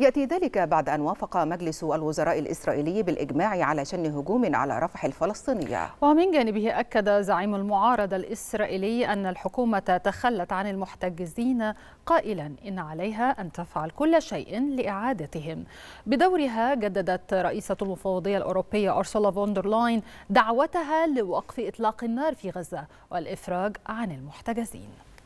يأتي ذلك بعد أن وافق مجلس الوزراء الإسرائيلي بالإجماع على شن هجوم على رفح الفلسطينية ومن جانبه أكد زعيم المعارضة الإسرائيلي أن الحكومة تخلت عن المحتجزين قائلا إن عليها أن تفعل كل شيء لإعادتهم بدورها جددت رئيسة المفوضية الأوروبية أرسولا فوندرلاين دعوتها لوقف إطلاق النار في غزة والإفراج عن المحتجزين